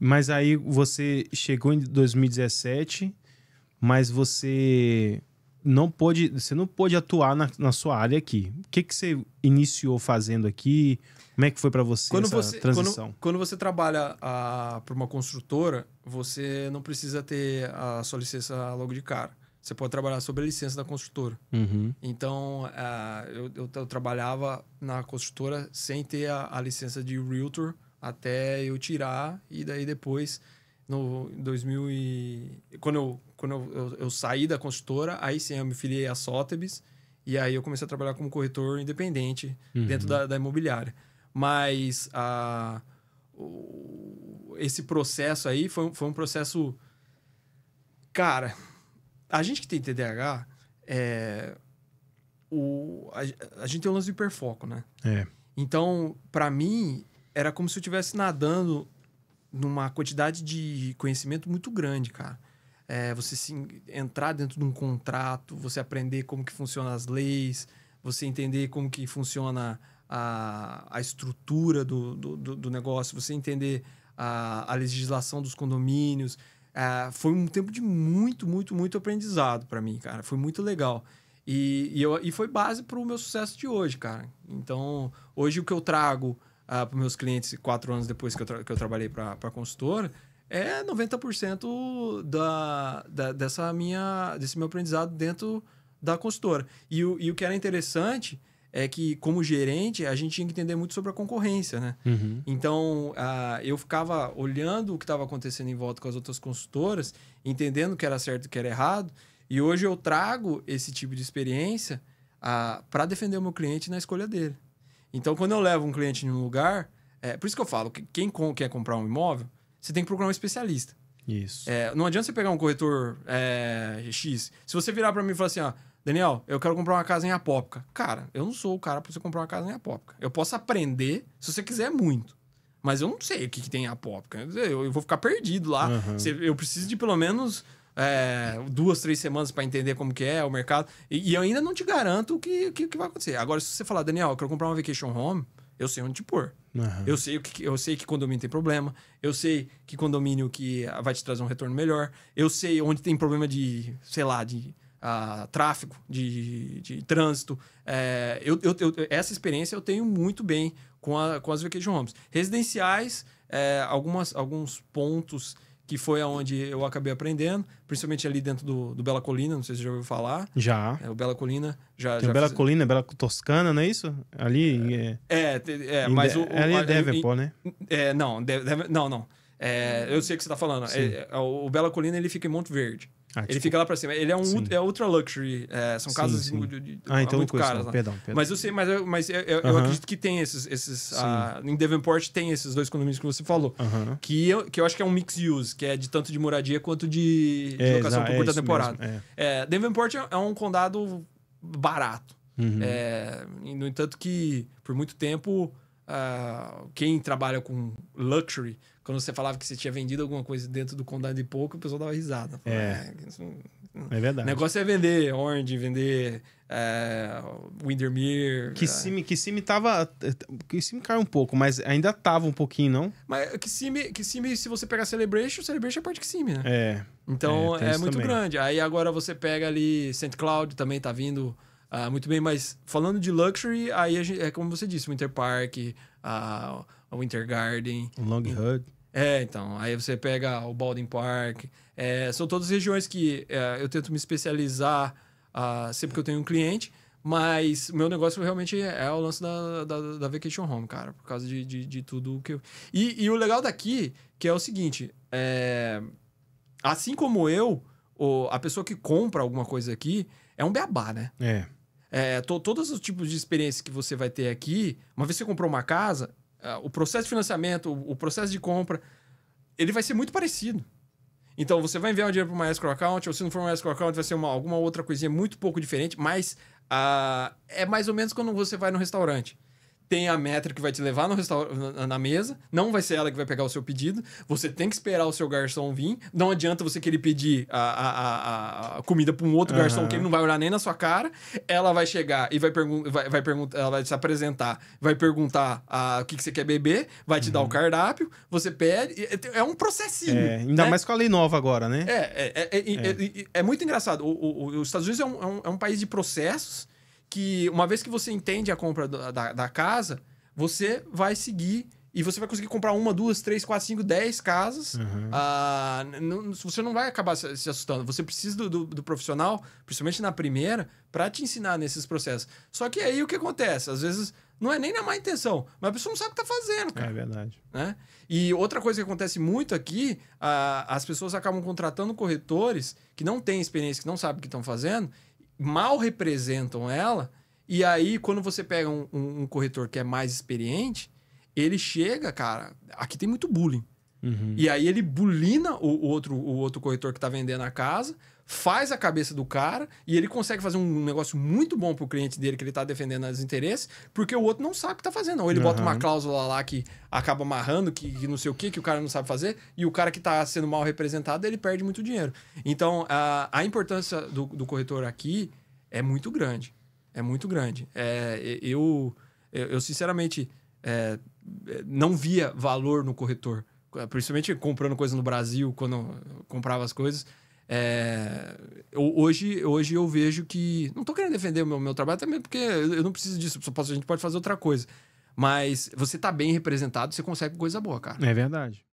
Mas aí você chegou em 2017, mas você não pôde, você não pôde atuar na, na sua área aqui. O que, que você iniciou fazendo aqui? Como é que foi para você quando essa você, transição? Quando, quando você trabalha ah, para uma construtora, você não precisa ter a sua licença logo de cara. Você pode trabalhar sobre a licença da construtora. Uhum. Então, uh, eu, eu, eu, trabalhava na construtora sem ter a, a licença de realtor até eu tirar e daí depois no 2000 e quando eu quando eu, eu, eu saí da consultora, aí sim eu me filiei à Sotheby's e aí eu comecei a trabalhar como corretor independente uhum. dentro da, da, imobiliária. Mas a, o, esse processo aí foi, foi um processo. Cara, a gente que tem TDAH, é, o, a, a gente tem um lance de hiperfoco, né? É. Então, para mim, era como se eu estivesse nadando numa quantidade de conhecimento muito grande, cara. É, você se, entrar dentro de um contrato, você aprender como que funcionam as leis, você entender como que funciona a, a estrutura do, do, do negócio, você entender a, a legislação dos condomínios. É, foi um tempo de muito, muito, muito aprendizado para mim, cara. Foi muito legal. E, e, eu, e foi base para o meu sucesso de hoje, cara. Então, hoje o que eu trago ah, para meus clientes quatro anos depois que eu, que eu trabalhei para a consultora, é 90% da, da, dessa minha, desse meu aprendizado dentro da consultora. E o, e o que era interessante é que, como gerente, a gente tinha que entender muito sobre a concorrência, né? Uhum. Então, uh, eu ficava olhando o que estava acontecendo em volta com as outras consultoras, entendendo o que era certo e o que era errado, e hoje eu trago esse tipo de experiência uh, para defender o meu cliente na escolha dele. Então, quando eu levo um cliente em um lugar, é por isso que eu falo, quem quer comprar um imóvel, você tem que procurar um especialista. Isso. É, não adianta você pegar um corretor é, X. Se você virar para mim e falar assim, ó, Daniel, eu quero comprar uma casa em Apópica. Cara, eu não sou o cara para você comprar uma casa em Apópica. Eu posso aprender se você quiser muito. Mas eu não sei o que, que tem em Apópica. Eu, eu vou ficar perdido lá. Uhum. eu preciso de pelo menos é, duas, três semanas para entender como que é o mercado. E, e eu ainda não te garanto o que, que, que, vai acontecer. Agora, se você falar, Daniel, eu quero comprar uma vacation home, eu sei onde te pôr. Uhum. Eu, sei que, eu sei que condomínio tem problema, eu sei que condomínio que ah, vai te trazer um retorno melhor, eu sei onde tem problema de, sei lá, de uh, tráfego, de, de trânsito. É, eu, eu, eu, essa experiência eu tenho muito bem com, a, com as vacation homes. Residenciais, é, algumas, alguns pontos que foi aonde eu acabei aprendendo, principalmente ali dentro do, do Bela Colina, não sei se você já ouviu falar. Já. É, o Bela Colina já. Tem já o Bela fiz... Colina, Bela Toscana, não é isso? Ali. É, é, é, é mas de... o. o ali é Devepó, né? É, não, deve, não, não. É, eu sei o que você está falando. É, é o Bela Colina ele fica em Monte Verde. Ah, ele tipo... fica lá para cima. Ele é um é ultra luxury. É, são casas sim. De, de, ah, então muito caras. Né? Perdão, perdão, Mas eu sei, mas, eu, mas eu, eu, uh -huh. eu acredito que tem esses. esses ah, em Devonport tem esses dois condomínios que você falou. Uh -huh. que, eu, que eu acho que é um mix use, que é de tanto de moradia quanto de, de é, locação por curta é temporada. é. Devonport é um condado barato. Uhum. no entanto, que por muito tempo Uh, quem trabalha com luxury, quando você falava que você tinha vendido alguma coisa dentro do condado de pouco, o pessoal dava risada. Falava, é. É, é verdade. O negócio é vender Orange, vender uh, Windermere. Eh, Kissimmee, que sim, tava. sim caiu um pouco, mas ainda tava um pouquinho, não? Mas que sim que sim se você pegar Celebration, Celebration é parte que sim né? É. Então é, é muito também. grande. Aí agora você pega ali St. Cloud também tá vindo. Ah, muito bem, mas falando de luxury, aí gente, é como você disse, o Winter Park, o Winter Garden. O Long Hood. É, então. Aí você pega o Baldwin Park. É, são todas regiões que é, eu tento me especializar uh, sempre que eu tenho um cliente. Mas o meu negócio realmente é o lance da, da, da Vacation Home, cara. Por causa de, de, de tudo que eu... E, e, o legal daqui, que é o seguinte. É... Assim como eu, o, a pessoa que compra alguma coisa aqui é um beabá, né? É. É, to, todos os tipos de experiência que você vai ter aqui, uma vez que você comprou uma casa, é, o processo de financiamento, o, o processo de compra, ele vai ser muito parecido. Então, você vai enviar um dinheiro para uma escrow account, ou se não for uma escrow account, vai ser uma, alguma outra coisinha muito pouco diferente, mas uh, é mais ou menos quando você vai no restaurante tem a métrica que vai te levar no na mesa, não vai ser ela que vai pegar o seu pedido, você tem que esperar o seu garçom vir, não adianta você querer pedir a, a, a comida para um outro uhum. garçom que ele não vai olhar nem na sua cara, ela vai chegar e vai, pergun vai, vai perguntar, ela vai se apresentar, vai perguntar a, o que, que você quer beber, vai te uhum. dar o uhum. cardápio, você pede, é, é um processinho. É, ainda né? mais com a lei nova agora, né? É, é, é, é, é. é muito engraçado, o, o, os Estados Unidos é um, é um, é um país de processos, que uma vez que você entende a compra da, da casa, você vai seguir e você vai conseguir comprar uma, duas, três, quatro, cinco, dez casas. Uhum. Ah, você não vai acabar se, se assustando. Você precisa do, do, do, profissional, principalmente na primeira, para te ensinar nesses processos. Só que aí o que acontece? Às vezes não é nem na má intenção, mas a pessoa não sabe o que está fazendo, cara. É verdade. Né? E outra coisa que acontece muito aqui, ah, as pessoas acabam contratando corretores que não têm experiência, que não sabem o que estão fazendo, mal representam ela. E aí, quando você pega um, um, um corretor que é mais experiente, ele chega, cara. Aqui tem muito bullying. Uhum. E aí ele bulina o, o, outro, o outro corretor que está vendendo a casa, faz a cabeça do cara e ele consegue fazer um negócio muito bom para o cliente dele que ele está defendendo os interesses, porque o outro não sabe o que está fazendo. Ou ele uhum. bota uma cláusula lá que acaba amarrando, que, que, não sei o que, que o cara não sabe fazer, e o cara que está sendo mal representado, ele perde muito dinheiro. Então, a, a importância do, do corretor aqui é muito grande. É muito grande. É, eu, eu, sinceramente, é, não via valor no corretor. É, principalmente comprando coisa no Brasil, quando comprava as coisas. É, eu, hoje, hoje eu vejo que. Não estou querendo defender o meu, meu trabalho, também porque eu não preciso disso, só posso, a gente pode fazer outra coisa. Mas você está bem representado, você consegue coisa boa, cara. É verdade.